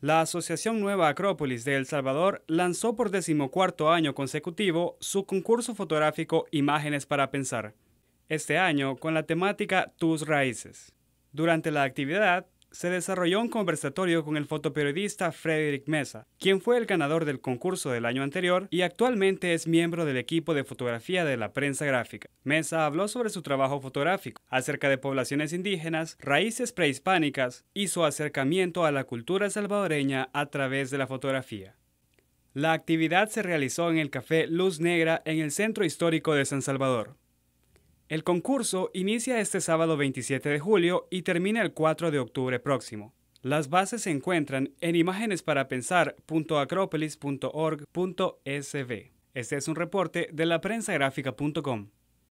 La Asociación Nueva Acrópolis de El Salvador lanzó por decimocuarto año consecutivo su concurso fotográfico Imágenes para Pensar, este año con la temática Tus Raíces. Durante la actividad se desarrolló un conversatorio con el fotoperiodista Frederick Mesa, quien fue el ganador del concurso del año anterior y actualmente es miembro del equipo de fotografía de la prensa gráfica. Mesa habló sobre su trabajo fotográfico, acerca de poblaciones indígenas, raíces prehispánicas y su acercamiento a la cultura salvadoreña a través de la fotografía. La actividad se realizó en el café Luz Negra en el centro histórico de San Salvador. El concurso inicia este sábado 27 de julio y termina el 4 de octubre próximo. Las bases se encuentran en imágenesparapensar.acropolis.org.sv. Este es un reporte de la prensa